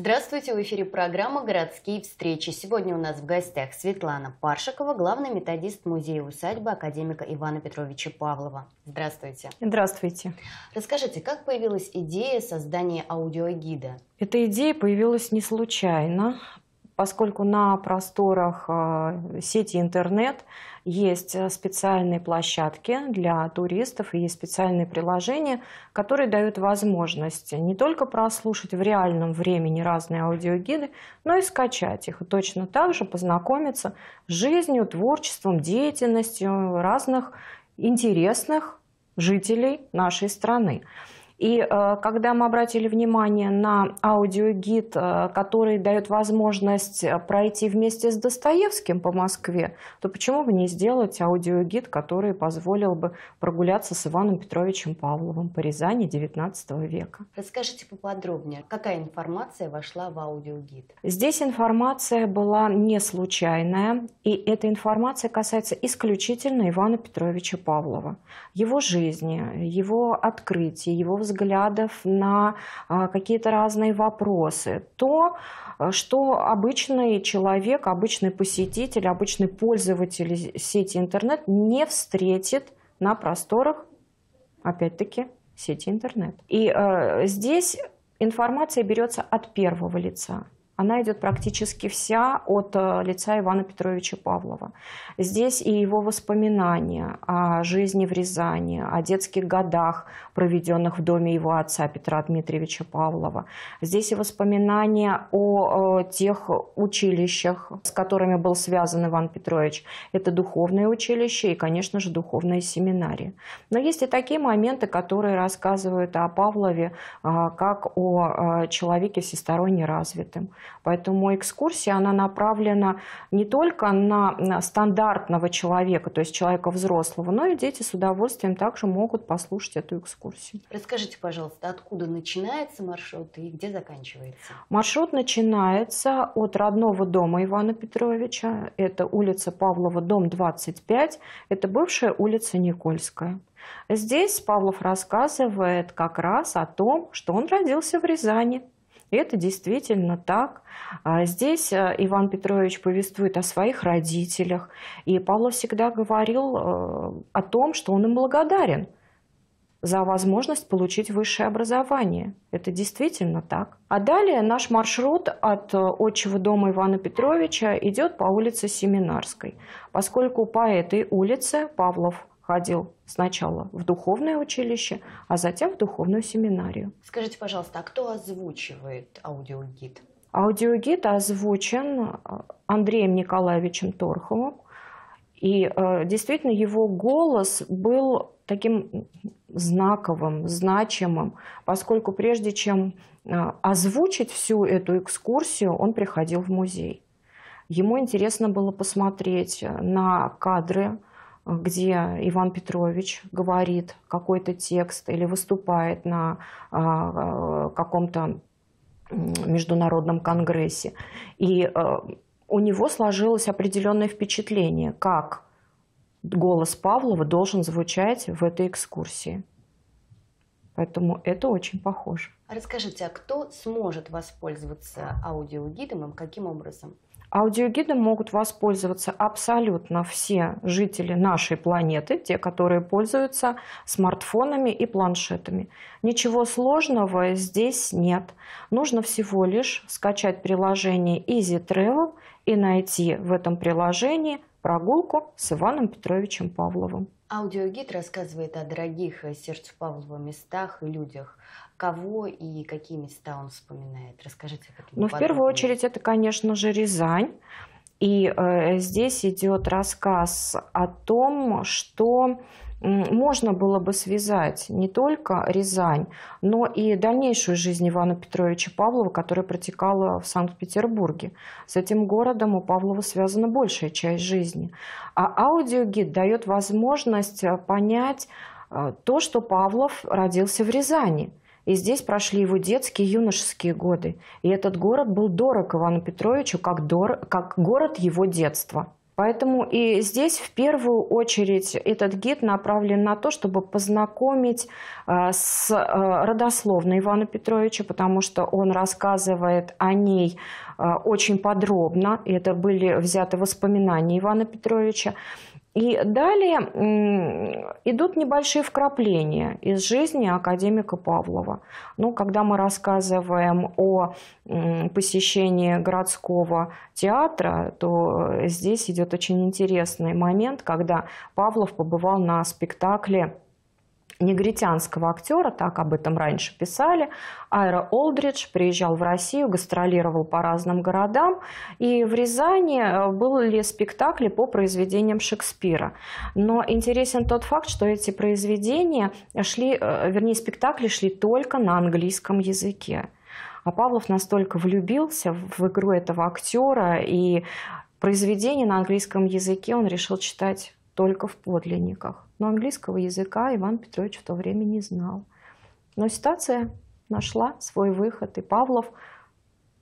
Здравствуйте, в эфире программа «Городские встречи». Сегодня у нас в гостях Светлана Паршикова, главный методист музея усадьбы академика Ивана Петровича Павлова. Здравствуйте. Здравствуйте. Расскажите, как появилась идея создания аудиогида? Эта идея появилась не случайно поскольку на просторах э, сети интернет есть э, специальные площадки для туристов и есть специальные приложения, которые дают возможность не только прослушать в реальном времени разные аудиогиды, но и скачать их, и точно так же познакомиться с жизнью, творчеством, деятельностью разных интересных жителей нашей страны. И э, когда мы обратили внимание на аудиогид, э, который дает возможность э, пройти вместе с Достоевским по Москве, то почему бы не сделать аудиогид, который позволил бы прогуляться с Иваном Петровичем Павловым по Рязани XIX века? Расскажите поподробнее, какая информация вошла в аудиогид? Здесь информация была не случайная, и эта информация касается исключительно Ивана Петровича Павлова, его жизни, его открытий, его взглядов на а, какие-то разные вопросы. То, а, что обычный человек, обычный посетитель, обычный пользователь сети интернет не встретит на просторах, опять-таки, сети интернет. И э, здесь информация берется от первого лица она идет практически вся от э, лица Ивана Петровича Павлова. Здесь и его воспоминания о жизни в Рязани, о детских годах, проведенных в доме его отца Петра Дмитриевича Павлова. Здесь и воспоминания о э, тех училищах, с которыми был связан Иван Петрович. Это духовное училище и, конечно же, духовные семинарии. Но есть и такие моменты, которые рассказывают о Павлове э, как о человеке всесторонне развитым. Поэтому экскурсия, она направлена не только на стандартного человека, то есть человека взрослого, но и дети с удовольствием также могут послушать эту экскурсию. Расскажите, пожалуйста, откуда начинается маршрут и где заканчивается? Маршрут начинается от родного дома Ивана Петровича. Это улица Павлова, дом 25. Это бывшая улица Никольская. Здесь Павлов рассказывает как раз о том, что он родился в Рязани это действительно так. А здесь э, Иван Петрович повествует о своих родителях. И Павлов всегда говорил э, о том, что он им благодарен за возможность получить высшее образование. Это действительно так. А далее наш маршрут от э, отчего дома Ивана Петровича идет по улице Семинарской. Поскольку по этой улице Павлов ходил сначала в духовное училище, а затем в духовную семинарию. Скажите, пожалуйста, а кто озвучивает аудиогид? Аудиогид озвучен э, Андреем Николаевичем Торховым. И э, действительно его голос был таким знаковым, значимым, поскольку прежде чем э, озвучить всю эту экскурсию, он приходил в музей. Ему интересно было посмотреть на кадры, где Иван Петрович говорит какой-то текст или выступает на а, а, каком-то международном конгрессе. И а, у него сложилось определенное впечатление, как голос Павлова должен звучать в этой экскурсии. Поэтому это очень похоже. Расскажите, а кто сможет воспользоваться аудиогидом и каким образом? Аудиогидом могут воспользоваться абсолютно все жители нашей планеты, те, которые пользуются смартфонами и планшетами. Ничего сложного здесь нет. Нужно всего лишь скачать приложение Easy Travel и найти в этом приложении прогулку с Иваном Петровичем Павловым. Аудиогид рассказывает о дорогих э, сердцу Павлова местах и людях. Кого и какие места он вспоминает? Расскажите об этом. Ну, в первую очередь, это, конечно же, Рязань. И э, здесь идет рассказ о том, что можно было бы связать не только Рязань, но и дальнейшую жизнь Ивана Петровича Павлова, которая протекала в Санкт-Петербурге. С этим городом у Павлова связана большая часть жизни. А аудиогид дает возможность э, понять э, то, что Павлов родился в Рязани. И здесь прошли его детские и юношеские годы. И этот город был дорог Ивану Петровичу как, дор... как город его детства. Поэтому и здесь в первую очередь этот гид направлен на то, чтобы познакомить э, с э, родословной Ивана Петровича, потому что он рассказывает о ней э, очень подробно. Это были взяты воспоминания Ивана Петровича. И далее идут небольшие вкрапления из жизни академика Павлова. Ну, когда мы рассказываем о посещении городского театра, то здесь идет очень интересный момент, когда Павлов побывал на спектакле негритянского актера, так об этом раньше писали. Айра Олдридж приезжал в Россию, гастролировал по разным городам, и в Рязани э, были спектакли по произведениям Шекспира. Но интересен тот факт, что эти произведения шли, э, вернее, спектакли шли только на английском языке. А Павлов настолько влюбился в игру этого актера, и произведения на английском языке он решил читать только в подлинниках. Но английского языка Иван Петрович в то время не знал. Но ситуация нашла свой выход, и Павлов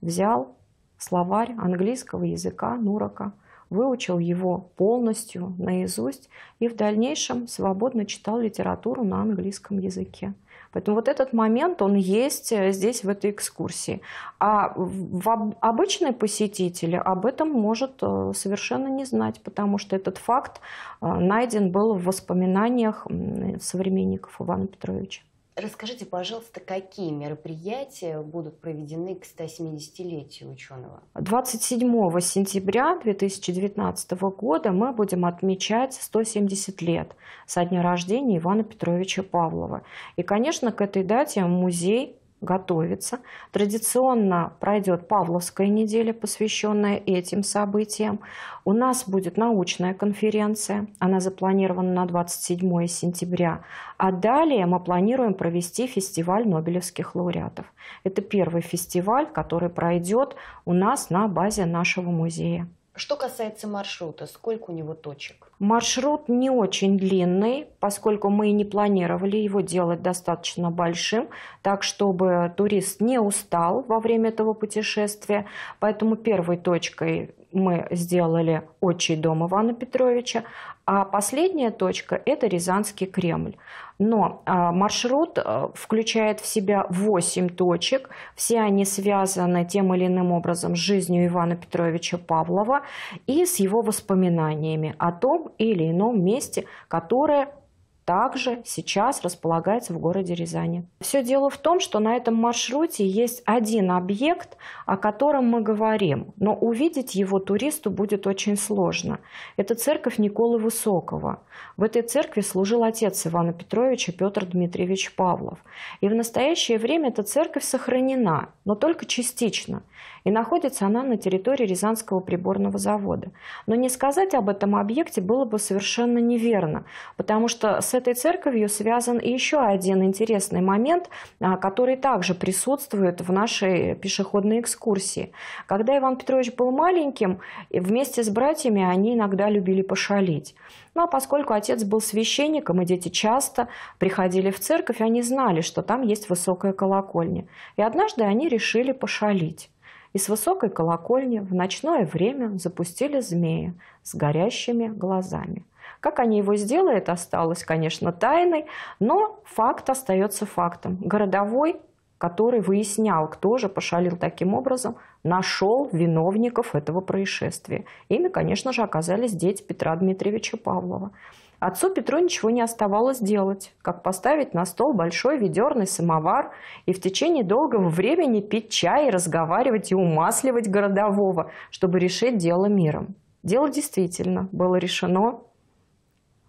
взял словарь английского языка Нурока, выучил его полностью наизусть и в дальнейшем свободно читал литературу на английском языке. Поэтому вот этот момент, он есть э, здесь, в этой экскурсии. А в обычный посетитель об этом может э, совершенно не знать, потому что этот факт э, найден был в воспоминаниях современников Ивана Петровича. Расскажите, пожалуйста, какие мероприятия будут проведены к 170-летию ученого? 27 сентября 2019 года мы будем отмечать 170 лет со дня рождения Ивана Петровича Павлова. И, конечно, к этой дате музей готовится. Традиционно пройдет Павловская неделя, посвященная этим событиям. У нас будет научная конференция, она запланирована на 27 сентября. А далее мы планируем провести фестиваль Нобелевских лауреатов. Это первый фестиваль, который пройдет у нас на базе нашего музея. Что касается маршрута, сколько у него точек? Маршрут не очень длинный, поскольку мы и не планировали его делать достаточно большим, так чтобы турист не устал во время этого путешествия. Поэтому первой точкой мы сделали отчий дом Ивана Петровича, а последняя точка – это Рязанский Кремль. Но а, маршрут э, включает в себя 8 точек. Все они связаны тем или иным образом с жизнью Ивана Петровича Павлова и с его воспоминаниями о том или ином месте, которое также сейчас располагается в городе Рязани. Все дело в том, что на этом маршруте есть один объект, о котором мы говорим, но увидеть его туристу будет очень сложно. Это церковь Николы Высокого. В этой церкви служил отец Ивана Петровича Петр Дмитриевич Павлов. И в настоящее время эта церковь сохранена, но только частично. И находится она на территории Рязанского приборного завода. Но не сказать об этом объекте было бы совершенно неверно, потому что с этой церковью связан еще один интересный момент, а, который также присутствует в нашей пешеходной экскурсии. Когда Иван Петрович был маленьким, вместе с братьями они иногда любили пошалить. Ну а поскольку отец был священником, и дети часто приходили в церковь, они знали, что там есть высокая колокольня. И однажды они решили пошалить и с высокой колокольни в ночное время запустили змея с горящими глазами. Как они его сделают, осталось, конечно, тайной, но факт остается фактом. Городовой, который выяснял, кто же пошалил таким образом, нашел виновников этого происшествия. Ими, конечно же, оказались дети Петра Дмитриевича Павлова. Отцу Петру ничего не оставалось делать, как поставить на стол большой ведерный самовар и в течение долгого времени пить чай, разговаривать и умасливать городового, чтобы решить дело миром. Дело действительно было решено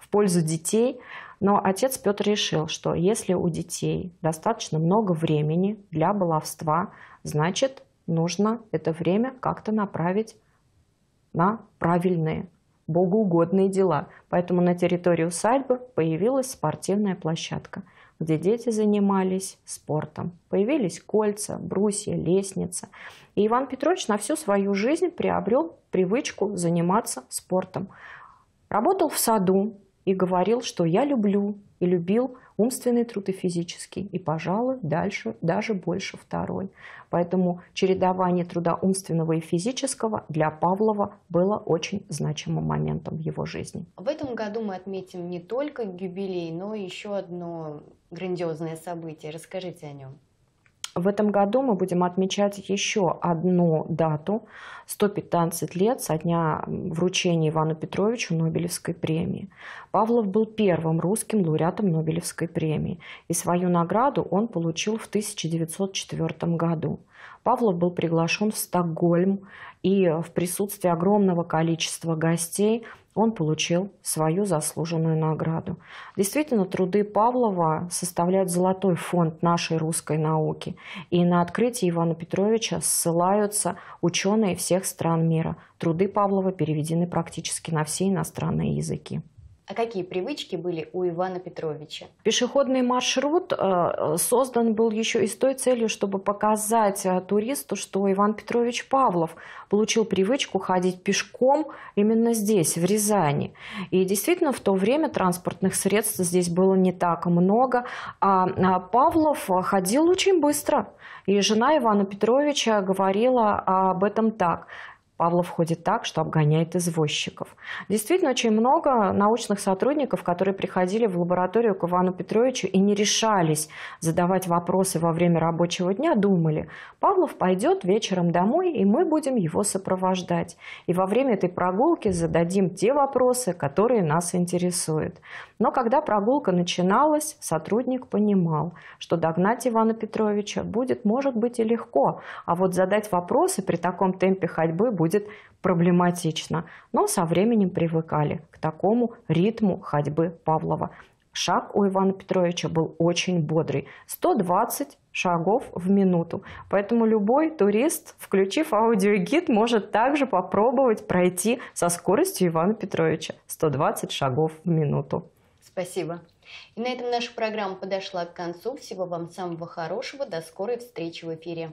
в пользу детей. Но отец Петр решил, что если у детей достаточно много времени для баловства, значит, нужно это время как-то направить на правильные, богоугодные дела. Поэтому на территории усадьбы появилась спортивная площадка, где дети занимались спортом. Появились кольца, брусья, лестница. И Иван Петрович на всю свою жизнь приобрел привычку заниматься спортом. Работал в саду, и говорил, что я люблю и любил умственный труд и физический, и, пожалуй, дальше даже больше второй. Поэтому чередование труда умственного и физического для Павлова было очень значимым моментом в его жизни. В этом году мы отметим не только юбилей, но еще одно грандиозное событие. Расскажите о нем. В этом году мы будем отмечать еще одну дату, 115 лет со дня вручения Ивану Петровичу Нобелевской премии. Павлов был первым русским лауреатом Нобелевской премии, и свою награду он получил в 1904 году. Павлов был приглашен в Стокгольм, и в присутствии огромного количества гостей он получил свою заслуженную награду. Действительно, труды Павлова составляют золотой фонд нашей русской науки. И на открытие Ивана Петровича ссылаются ученые всех стран мира. Труды Павлова переведены практически на все иностранные языки. А какие привычки были у Ивана Петровича? Пешеходный маршрут э, создан был еще и с той целью, чтобы показать э, туристу, что Иван Петрович Павлов получил привычку ходить пешком именно здесь, в Рязани. И действительно, в то время транспортных средств здесь было не так много, а, а Павлов ходил очень быстро. И жена Ивана Петровича говорила об этом так. Павлов ходит так, что обгоняет извозчиков. Действительно, очень много научных сотрудников, которые приходили в лабораторию к Ивану Петровичу и не решались задавать вопросы во время рабочего дня, думали, Павлов пойдет вечером домой, и мы будем его сопровождать. И во время этой прогулки зададим те вопросы, которые нас интересуют. Но когда прогулка начиналась, сотрудник понимал, что догнать Ивана Петровича будет, может быть, и легко, а вот задать вопросы при таком темпе ходьбы будет будет проблематично. Но со временем привыкали к такому ритму ходьбы Павлова. Шаг у Ивана Петровича был очень бодрый. 120 шагов в минуту. Поэтому любой турист, включив аудиогид, может также попробовать пройти со скоростью Ивана Петровича. 120 шагов в минуту. Спасибо. И на этом наша программа подошла к концу. Всего вам самого хорошего. До скорой встречи в эфире.